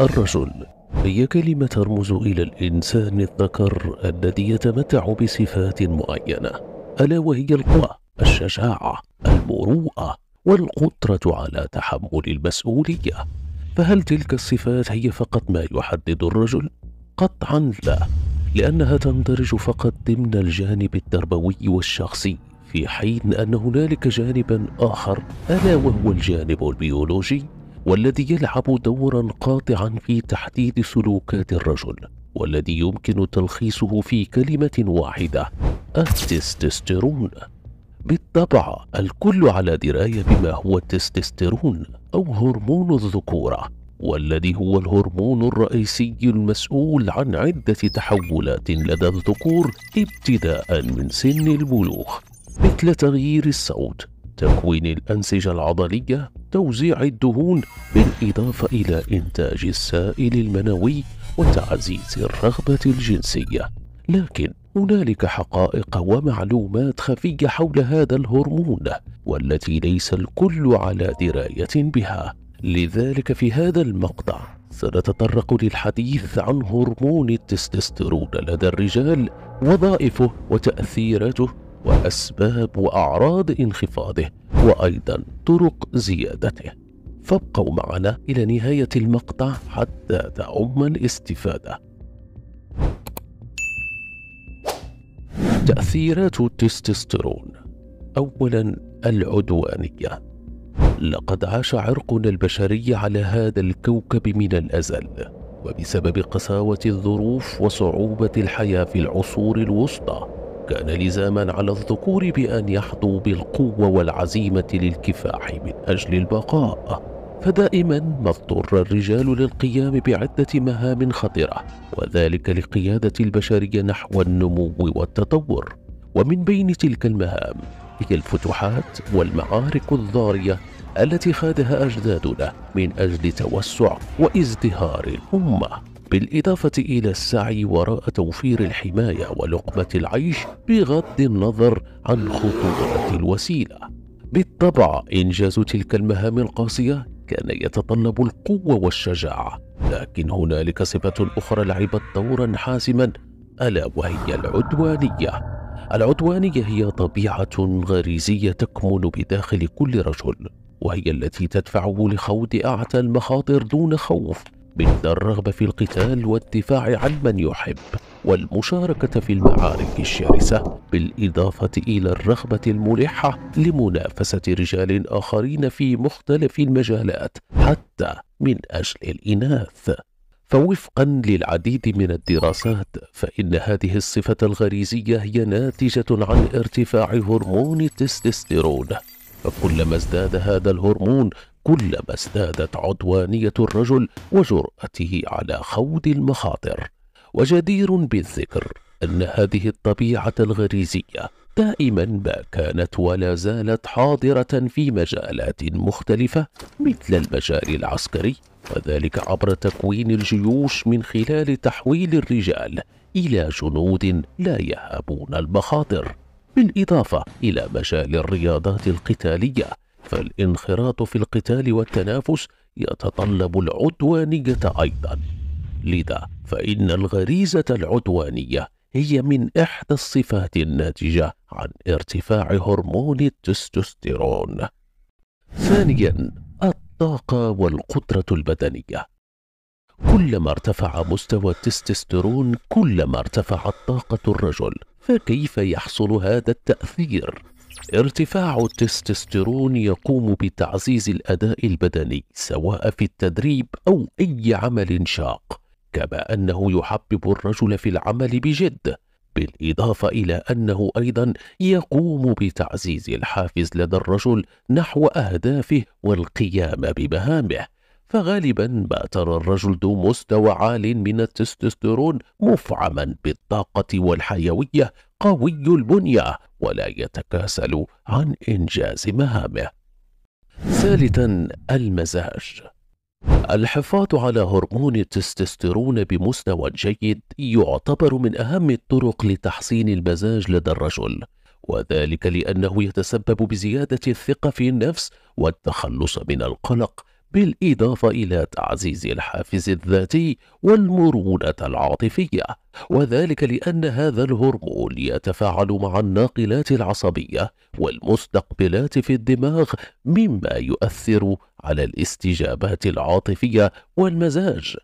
الرجل هي كلمة ترمز إلى الإنسان الذكر الذي يتمتع بصفات معينة ألا وهي القوة الشجاعة المروءة والقدرة على تحمل المسؤولية فهل تلك الصفات هي فقط ما يحدد الرجل؟ قطعا لا لأنها تندرج فقط ضمن الجانب التربوي والشخصي في حين أن هنالك جانبا آخر ألا وهو الجانب البيولوجي والذي يلعب دورا قاطعا في تحديد سلوكات الرجل والذي يمكن تلخيصه في كلمة واحدة التستستيرون بالطبع الكل على دراية بما هو التستستيرون أو هرمون الذكورة والذي هو الهرمون الرئيسي المسؤول عن عدة تحولات لدى الذكور ابتداء من سن البلوغ مثل تغيير الصوت تكوين الأنسجة العضلية توزيع الدهون بالإضافة إلى إنتاج السائل المنوي وتعزيز الرغبة الجنسية لكن هنالك حقائق ومعلومات خفية حول هذا الهرمون والتي ليس الكل على دراية بها لذلك في هذا المقطع سنتطرق للحديث عن هرمون التستوستيرون لدى الرجال وظائفه وتأثيراته وأسباب وأعراض انخفاضه وأيضا طرق زيادته فابقوا معنا إلى نهاية المقطع حتى تعم الاستفادة تأثيرات التستوستيرون أولا العدوانية لقد عاش عرقنا البشري على هذا الكوكب من الأزل وبسبب قساوة الظروف وصعوبة الحياة في العصور الوسطى كان لزاما على الذكور بأن يحظوا بالقوة والعزيمة للكفاح من أجل البقاء فدائما ما اضطر الرجال للقيام بعدة مهام خطرة وذلك لقيادة البشرية نحو النمو والتطور ومن بين تلك المهام هي الفتوحات والمعارك الضارية التي خاضها أجدادنا من أجل توسع وازدهار الأمة بالإضافة إلى السعي وراء توفير الحماية ولقمة العيش بغض النظر عن خطورة الوسيلة بالطبع إنجاز تلك المهام القاسية كان يتطلب القوة والشجاعة لكن هنالك صفة أخرى لعبت دورا حاسما ألا وهي العدوانية العدوانية هي طبيعة غريزية تكمن بداخل كل رجل وهي التي تدفعه لخوض أعتى المخاطر دون خوف مثل الرغبة في القتال والدفاع عن من يحب والمشاركة في المعارك الشرسة بالإضافة إلى الرغبة الملحة لمنافسة رجال آخرين في مختلف المجالات حتى من أجل الإناث فوفقا للعديد من الدراسات فإن هذه الصفة الغريزية هي ناتجة عن ارتفاع هرمون التستوستيرون فكلما ازداد هذا الهرمون كلما ازدادت عدوانية الرجل وجرأته على خوض المخاطر وجدير بالذكر أن هذه الطبيعة الغريزية دائما ما كانت ولا زالت حاضرة في مجالات مختلفة مثل المجال العسكري وذلك عبر تكوين الجيوش من خلال تحويل الرجال إلى جنود لا يهابون المخاطر بالإضافة إلى مجال الرياضات القتالية فالانخراط في القتال والتنافس يتطلب العدوانية أيضا لذا فإن الغريزة العدوانية هي من إحدى الصفات الناتجة عن ارتفاع هرمون التستوستيرون. ثانياً الطاقة والقدرة البدنية كلما ارتفع مستوى التستوستيرون كلما ارتفعت طاقة الرجل فكيف يحصل هذا التأثير؟ ارتفاع التستوستيرون يقوم بتعزيز الأداء البدني سواء في التدريب أو أي عمل شاق كما أنه يحبب الرجل في العمل بجد بالإضافة إلى أنه أيضا يقوم بتعزيز الحافز لدى الرجل نحو أهدافه والقيام بمهامه فغالبا ما ترى الرجل ذو مستوى عال من التستوستيرون مفعما بالطاقة والحيوية قوي البنية ولا يتكاسل عن إنجاز مهامه ثالثا المزاج الحفاظ على هرمون التستوستيرون بمستوى جيد يعتبر من أهم الطرق لتحسين المزاج لدى الرجل وذلك لأنه يتسبب بزيادة الثقة في النفس والتخلص من القلق بالإضافة إلى تعزيز الحافز الذاتي والمرونة العاطفية وذلك لأن هذا الهرمون يتفاعل مع الناقلات العصبية والمستقبلات في الدماغ مما يؤثر على الاستجابات العاطفية والمزاج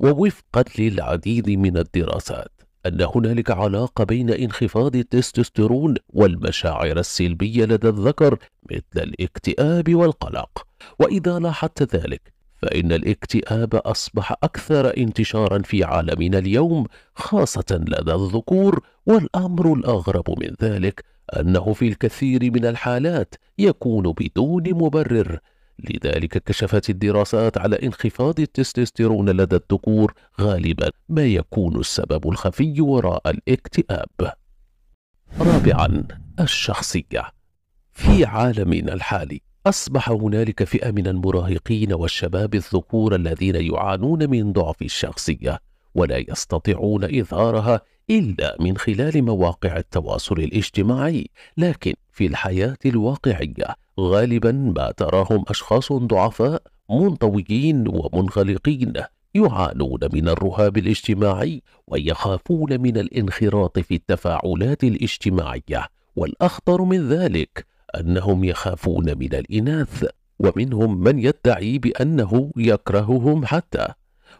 ووفقا للعديد من الدراسات أن هنالك علاقة بين انخفاض التستوستيرون والمشاعر السلبية لدى الذكر مثل الاكتئاب والقلق وإذا لاحظت ذلك فإن الاكتئاب أصبح أكثر انتشارا في عالمنا اليوم خاصة لدى الذكور والأمر الأغرب من ذلك أنه في الكثير من الحالات يكون بدون مبرر لذلك كشفت الدراسات على انخفاض التستوستيرون لدى الذكور غالبا ما يكون السبب الخفي وراء الاكتئاب رابعا الشخصية في عالمنا الحالي أصبح هنالك فئة من المراهقين والشباب الذكور الذين يعانون من ضعف الشخصية ولا يستطيعون إظهارها إلا من خلال مواقع التواصل الاجتماعي لكن في الحياة الواقعية غالبا ما تراهم أشخاص ضعفاء منطويين ومنغلقين يعانون من الرهاب الاجتماعي ويخافون من الانخراط في التفاعلات الاجتماعية والأخطر من ذلك أنهم يخافون من الإناث ومنهم من يدعي بأنه يكرههم حتى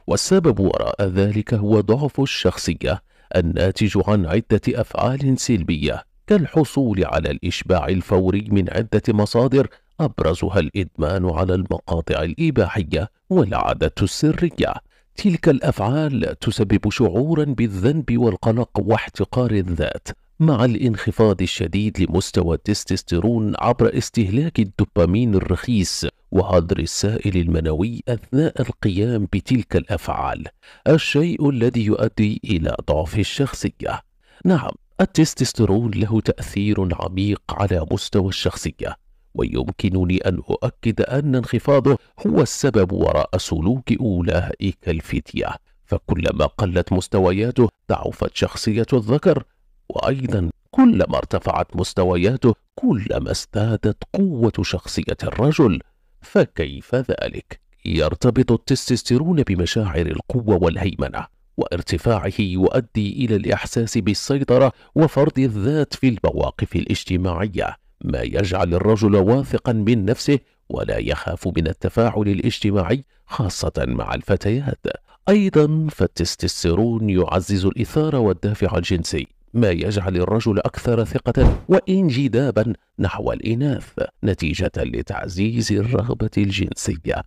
والسبب وراء ذلك هو ضعف الشخصية الناتج عن عدة أفعال سلبية كالحصول على الإشباع الفوري من عدة مصادر أبرزها الإدمان على المقاطع الإباحية والعادة السرية تلك الأفعال تسبب شعورا بالذنب والقلق واحتقار الذات مع الانخفاض الشديد لمستوى التستوستيرون عبر استهلاك الدوبامين الرخيص وهدر السائل المنوي أثناء القيام بتلك الأفعال الشيء الذي يؤدي إلى ضعف الشخصية نعم التستوستيرون له تأثير عميق على مستوى الشخصية ويمكنني أن أؤكد أن انخفاضه هو السبب وراء سلوك أولئك الفتية فكلما قلت مستوياته ضعفت شخصية الذكر وأيضا كلما ارتفعت مستوياته كلما ازدادت قوة شخصية الرجل فكيف ذلك؟ يرتبط التستوستيرون بمشاعر القوة والهيمنة وارتفاعه يؤدي إلى الإحساس بالسيطرة وفرض الذات في المواقف الاجتماعية ما يجعل الرجل واثقا من نفسه ولا يخاف من التفاعل الاجتماعي خاصة مع الفتيات أيضا فالتستوستيرون يعزز الإثارة والدافع الجنسي ما يجعل الرجل أكثر ثقة وانجذابا نحو الإناث نتيجة لتعزيز الرغبة الجنسية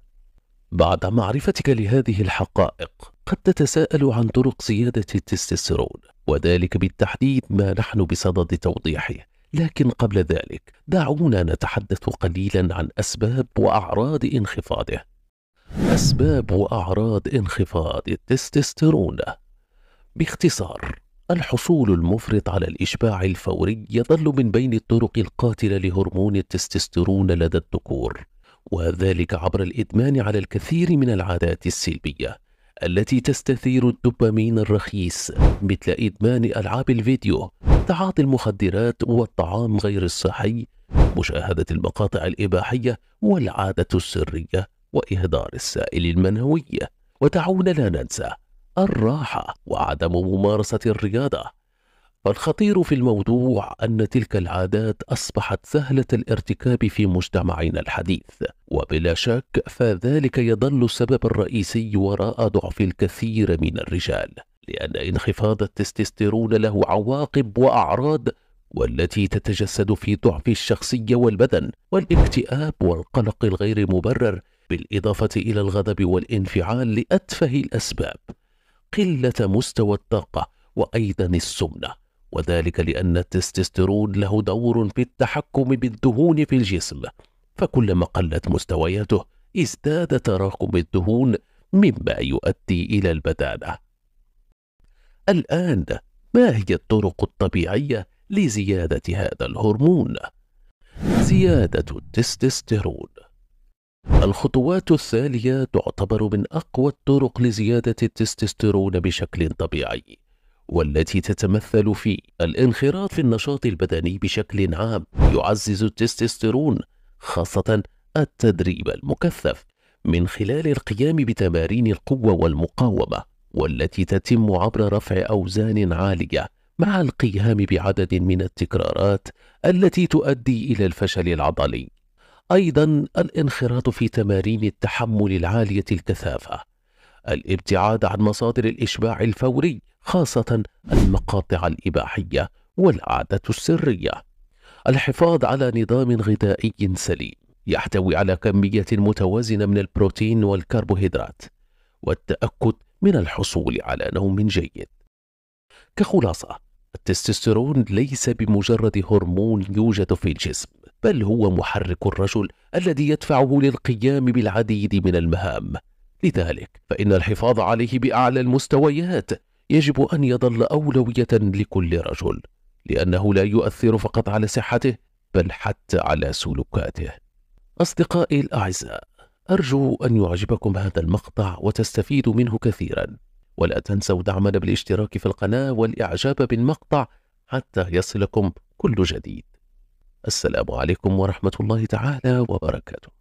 بعد معرفتك لهذه الحقائق قد تتساءل عن طرق زيادة التستوستيرون وذلك بالتحديد ما نحن بصدد توضيحه لكن قبل ذلك دعونا نتحدث قليلا عن أسباب وأعراض انخفاضه أسباب وأعراض انخفاض التستوستيرون باختصار الحصول المفرط على الإشباع الفوري يظل من بين الطرق القاتلة لهرمون التستوستيرون لدى الذكور وذلك عبر الإدمان على الكثير من العادات السلبية التي تستثير الدوبامين الرخيص مثل إدمان ألعاب الفيديو تعاطي المخدرات والطعام غير الصحي مشاهدة المقاطع الإباحية والعادة السرية وإهدار السائل المنوي ودعونا لا ننسى الراحة وعدم ممارسة الرياضة والخطير في الموضوع أن تلك العادات أصبحت سهلة الارتكاب في مجتمعنا الحديث وبلا شك فذلك يظل السبب الرئيسي وراء ضعف الكثير من الرجال لأن انخفاض التستوستيرون له عواقب وأعراض والتي تتجسد في ضعف الشخصية والبدن والاكتئاب والقلق الغير مبرر بالإضافة إلى الغضب والانفعال لأتفه الأسباب قلة مستوى الطاقة وأيضا السمنة وذلك لأن التستوستيرون له دور في التحكم بالدهون في الجسم فكلما قلت مستوياته ازداد تراكم الدهون مما يؤدي إلى البدانة الآن ما هي الطرق الطبيعية لزيادة هذا الهرمون؟ زيادة التستوستيرون الخطوات الثانية تعتبر من أقوى الطرق لزيادة التستوستيرون بشكل طبيعي والتي تتمثل في الانخراط في النشاط البدني بشكل عام يعزز التستوستيرون خاصة التدريب المكثف من خلال القيام بتمارين القوة والمقاومة والتي تتم عبر رفع أوزان عالية مع القيام بعدد من التكرارات التي تؤدي إلى الفشل العضلي أيضا الانخراط في تمارين التحمل العالية الكثافة الابتعاد عن مصادر الإشباع الفوري خاصة المقاطع الإباحية والعادة السرية الحفاظ على نظام غذائي سليم يحتوي على كمية متوازنة من البروتين والكربوهيدرات والتأكد من الحصول على نوم جيد كخلاصة التستوستيرون ليس بمجرد هرمون يوجد في الجسم بل هو محرك الرجل الذي يدفعه للقيام بالعديد من المهام لذلك فإن الحفاظ عليه بأعلى المستويات يجب أن يظل أولوية لكل رجل لأنه لا يؤثر فقط على صحته بل حتى على سلوكاته أصدقائي الأعزاء أرجو أن يعجبكم هذا المقطع وتستفيدوا منه كثيرا ولا تنسوا دعمنا بالاشتراك في القناة والإعجاب بالمقطع حتى يصلكم كل جديد السلام عليكم ورحمة الله تعالى وبركاته